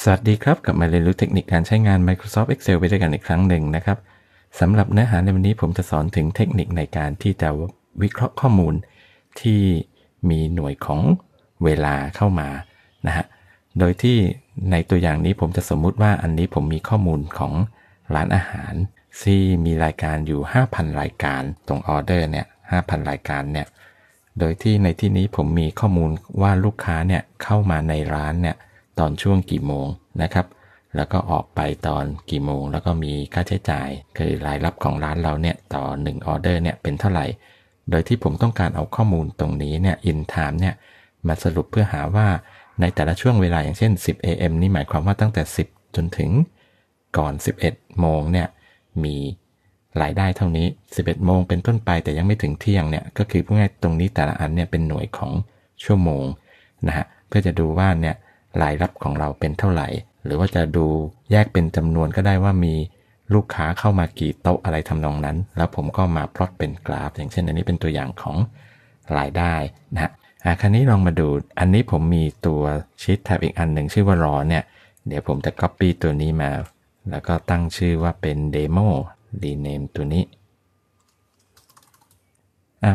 สวัสดีครับกลับมาเรียนรู้เทคนิคการใช้งาน Microsoft Excel ไปด้วยกันอีกครั้งหนึ่งนะครับสำหรับเนื้อหาในวันนี้ผมจะสอนถึงเทคนิคในการที่จะวิเคราะห์ข้อมูลที่มีหน่วยของเวลาเข้ามานะฮะโดยที่ในตัวอย่างนี้ผมจะสมมุติว่าอันนี้ผมมีข้อมูลของร้านอาหารที่มีรายการอยู่ 5,000 รายการตรงออเดอร์เนี่ย5,000 รายการเนี่ยโดยที่ในที่นี้ผมมีข้อมูลว่าลูกค้าเนี่ยเข้ามาในร้านเนี่ยตอนช่วงกี่โมงนะครับ แล้วก็ออกไปตอนกี่โมง แล้วก็มีค่าใช้จ่ายคือรายรับของร้านเราเนี่ยต่อ1ออเดอร์เนี่ยเป็นเท่าไหร่ โดยที่ผมต้องการเอาข้อมูลตรงนี้เนี่ยอินไทม์เนี่ยมาสรุปเพื่อหาว่าในแต่ละช่วงเวลาอย่างเช่น 10 a.m. นี่หมายความว่าตั้งแต่ 10จนถึง ก่อน 11 โมงเนี่ยมีรายได้เท่านี้ 11 โมงเป็นต้นไปแต่ยังไม่ถึงเที่ยงเนี่ยก็คือพูดง่ายตรงนี้แต่ละอันเนี่ยเป็นหน่วยของชั่วโมงนะฮะเพื่อจะดูว่าเนี่ยรายรับของเราเป็นเท่าไหร่ หรือว่าจะดูแยกเป็นจำนวนก็ได้ว่ามีลูกค้าเข้ามากี่โต๊ะอะไรทำนองนั้น แล้วผมก็มาพลอตเป็นกราฟ อย่างเช่นอันนี้เป็นตัวอย่างของรายได้นะฮะคราวนี้ลองมาดูอันนี้ผมมีตัวชีตแท็บอีกอันหนึ่งชื่อว่ารอเนี่ย เดี๋ยวผมจะ Copy ตัวนี้มา แล้วก็ตั้งชื่อว่าเป็นเดโม Rename ตัวนี้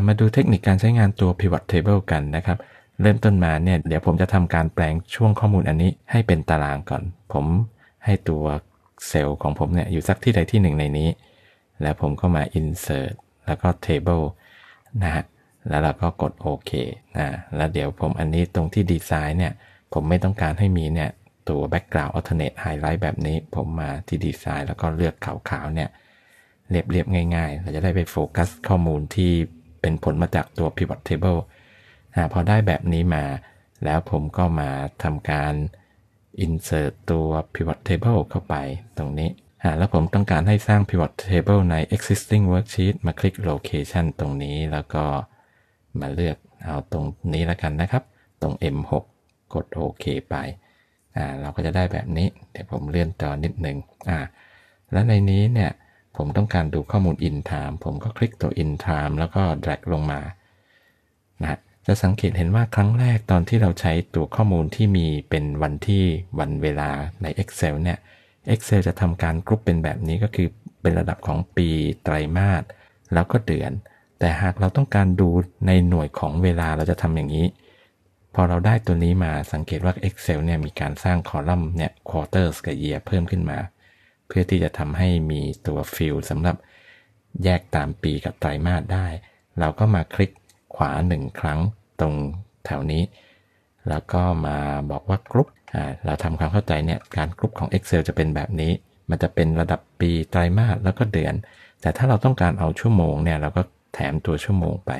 มาดูเทคนิคการใช้งานตัว Pivot Table กันนะครับเริ่มต้นมาเนี่ยเดี๋ยวผมจะทำการแปลงช่วงข้อมูลอันนี้ให้เป็นตารางก่อน ผมให้ตัวเซลล์ของผมเนี่ยอยู่สักที่ใดที่หนึ่งในนี้ แล้วผมก็มา insert แล้วก็ table นะฮะ แล้วเราก็กดโอเคนะ แล้วเดี๋ยวผมอันนี้ตรงที่ดีไซน์เนี่ย ผมไม่ต้องการให้มีเนี่ยตัว background alternate highlight แบบนี้ ผมมาที่ดีไซน์แล้วก็เลือกขาวๆเนี่ย เรียบๆง่ายๆเราจะได้ไปโฟกัสข้อมูลที่เป็นผลมาจากตัว pivot table พอได้แบบนี้มาแล้วผมก็มาทำการ insert ตัว pivot table เข้าไปตรงนี้ แล้วผมต้องการให้สร้าง pivot table ใน existing worksheet มาคลิก location ตรงนี้แล้วก็มาเลือกเอาตรงนี้แล้วกันนะครับ ตรง M6 กดโอเคไป เราก็จะได้แบบนี้ เดี๋ยวผมเลื่อนจอนิดหนึ่ง แล้วในนี้เนี่ยผมต้องการดูข้อมูล in time ผมก็คลิกตัว in time แล้วก็ drag ลงมา นะจะสังเกตเห็นว่าครั้งแรกตอนที่เราใช้ตัวข้อมูลที่มีเป็นวันที่วันเวลาใน Excel เนี่ย Excel จะทำการกรุ๊ปเป็นแบบนี้ก็คือเป็นระดับของปีไตรมาสแล้วก็เดือน แต่หากเราต้องการดูในหน่วยของเวลาเราจะทำอย่างนี้ พอเราได้ตัวนี้มาสังเกตว่า Excel เนี่ยมีการสร้างคอลัมน์เนี่ย quarters กับ year เพิ่มขึ้นมา เพื่อที่จะทำให้มีตัวฟิลสำหรับ แยกตามปีกับไตรมาสได้ เราก็มาคลิกขวา 1 ครั้งตรงแถวนี้ แล้วก็มาบอกว่ากรุ๊ปเราทำความเข้าใจเนี่ยการกรุ๊ปของ Excel จะเป็นแบบนี้ มันจะเป็นระดับปีไตรมาสแล้วก็เดือน แต่ถ้าเราต้องการเอาชั่วโมงเนี่ยเราก็แถมตัวชั่วโมงไป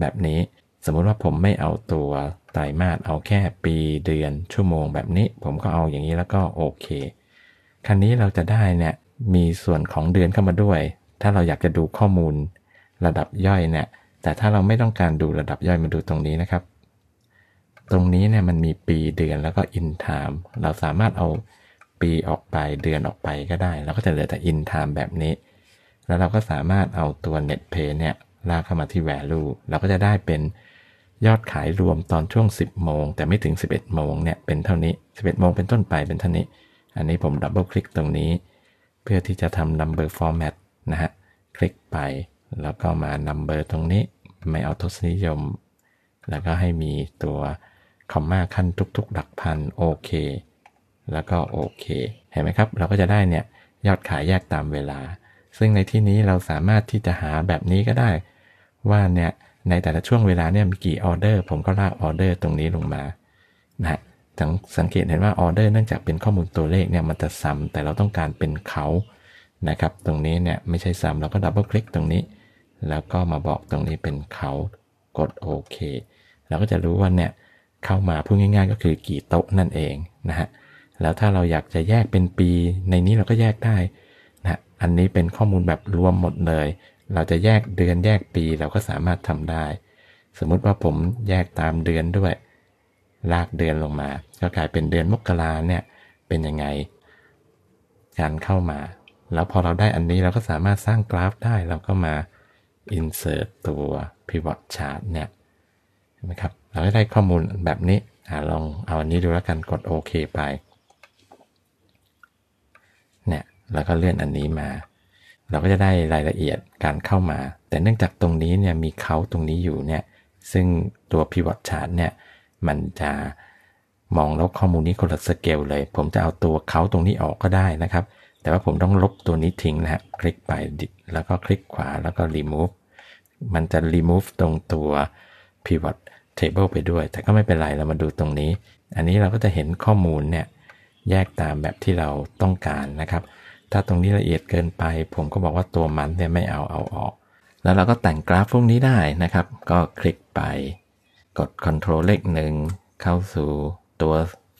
แบบนี้ สมมุติว่าผมไม่เอาตัวไตรมาสเอาแค่ปีเดือนชั่วโมง แบบนี้ ผมก็เอาอย่างนี้แล้วก็โอเคครั้นี้เราจะได้เนี่ยมีส่วนของเดือนเข้ามาด้วย ถ้าเราอยากจะดูข้อมูลระดับย่อยเนี่ยแต่ถ้าเราไม่ต้องการดูระดับย่อยมาดูตรงนี้นะครับ ตรงนี้เนี่ยมันมีปีเดือนแล้วก็อินไทม์เราสามารถเอาปีออกไปเดือนออกไปก็ได้ เราก็จะเหลือแต่อินไทม์แบบนี้ แล้วเราก็สามารถเอาตัว net pay เนี่ยลากเข้ามาที่ value เราก็จะได้เป็นยอดขายรวมตอนช่วง 10 โมงแต่ไม่ถึง 11 โมงเนี่ยเป็นเท่านี้ 11 โมงเป็นต้นไปเป็นเท่านี้ อันนี้ผมดับเบิลคลิกตรงนี้ เพื่อที่จะทำ number format นะฮะคลิกไปแล้วก็มานำเบอร์ตรงนี้ ไม่เอาทศนิยม แล้วก็ให้มีตัวคอมมาขั้นทุกๆหลักพันโอเคแล้วก็โอเคเห็นไหมครับ เราก็จะได้เนี่ยยอดขายแยกตามเวลา ซึ่งในที่นี้เราสามารถที่จะหาแบบนี้ก็ได้ ว่าเนี่ยในแต่ละช่วงเวลาเนี่ยมีกี่ออเดอร์ ผมก็ลากออเดอร์ตรงนี้ลงมานะสังเกตเห็นว่าออเดอร์เนื่องจากเป็นข้อมูลตัวเลขเนี่ยมันจะซ้ำแต่เราต้องการเป็นเขานะครับตรงนี้เนี่ยไม่ใช่ซ้ำเราก็ดับเบิลคลิกตรงนี้แล้วก็มาบอกตรงนี้เป็นเขากดโอเค เราก็จะรู้ว่าเนี่ย เข้ามาพูดง่าย ๆ ก็คือกี่โต๊ะนั่นเอง นะฮะแล้วถ้าเราอยากจะแยกเป็นปี ในนี้เราก็แยกได้นะอันนี้เป็นข้อมูลแบบรวมหมดเลย เราจะแยกเดือนแยกปีเราก็สามารถทำได้ สมมติว่าผมแยกตามเดือนด้วย ลากเดือนลงมา ก็กลายเป็นเดือนมกราเนี่ย เป็นยังไง การเข้ามา แล้วพอเราได้อันนี้เราก็สามารถสร้างกราฟได้เราก็มา insert ตัว pivot chart เนี่ยใช่นไหมครับ เราได้ข้อมูลแบบนี้อลองเอาอันนี้ดูแล้วกัน กดโอเคไปเนี่ยแล้วก็เลื่อนอันนี้มา เราก็จะได้รายละเอียดการเข้ามา แต่เนื่องจากตรงนี้เนี่ยมีเขาตรงนี้อยู่เนี่ย ซึ่งตัว pivot chart เนี่ย มันจะมองแล้วข้อมูลนี้คนละสเกลเลย ผมจะเอาตัวเขาตรงนี้ออกก็ได้นะครับแต่ว่าผมต้องลบตัวนี้ทิ้งนะฮะคลิกไปแล้วก็คลิกขวาแล้วก็ remove มันจะ remove ตรงตัว pivot table ไปด้วย แต่ก็ไม่เป็นไรเรามาดูตรงนี้ อันนี้เราก็จะเห็นข้อมูลเนี่ยแยกตามแบบที่เราต้องการนะครับ ถ้าตรงนี้ละเอียดเกินไป ผมก็บอกว่าตัวมันเนี่ยไม่เอาเอาออก แล้วเราก็แต่งกราฟพวกนี้ได้นะครับ ก็คลิกไปกด Ctrl เลขหนึ่งเข้าสู่ตัว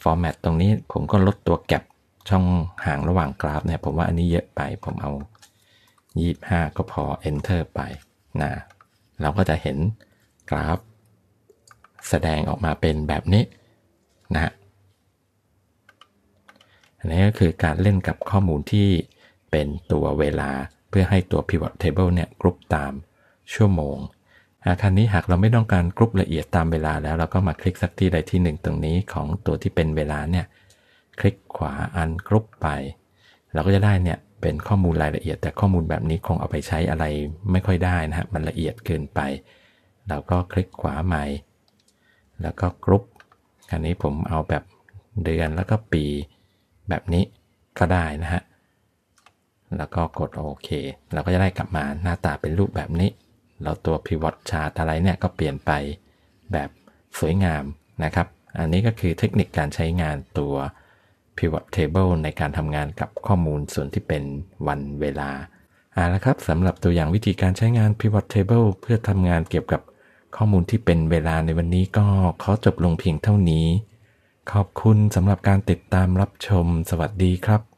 format ตรงนี้ ผมก็ลดตัวแก็บช่องห่างระหว่างกราฟเนี่ยผมว่าอันนี้เยอะไป ผมเอา 25 ก็พอ enter ไปนะเราก็จะเห็นกราฟ แสดงออกมาเป็นแบบนี้นะอันนี้ก็คือการเล่นกับข้อมูลที่เป็นตัวเวลาเพื่อให้ตัว pivot table เนี่ยกรุ๊ปตามชั่วโมงอาคารนี้หากเราไม่ต้องการกรุ๊ปละเอียดตามเวลาแล้วเราก็มาคลิกสักที่ใดที่หนึ่งตรงนี้ของตัวที่เป็นเวลาเนี่ยคลิกขวาอันกรุไป เราก็จะได้เนี่ยเป็นข้อมูลรายละเอียด แต่ข้อมูลแบบนี้คงเอาไปใช้อะไรไม่ค่อยได้นะฮะมันละเอียดเกินไป เราก็คลิกขวาใหม่ แล้วก็กรุ๊ปอันนี้ผมเอาแบบเดือนแล้วก็ปีแบบนี้ก็ได้นะฮะแล้วก็กดโอเคเราก็จะได้กลับมาหน้าตาเป็นรูปแบบนี้เราตัว pivot chart อะไรเนี่ยก็เปลี่ยนไปแบบสวยงามนะครับอันนี้ก็คือเทคนิคการใช้งานตัว pivot table ในการทำงานกับข้อมูลส่วนที่เป็นวันเวลาเอาละครับสำหรับตัวอย่างวิธีการใช้งาน pivot table เพื่อทำงานเกี่ยวกับข้อมูลที่เป็นเวลาในวันนี้ก็ขอจบลงเพียงเท่านี้ ขอบคุณสำหรับการติดตามรับชมสวัสดีครับ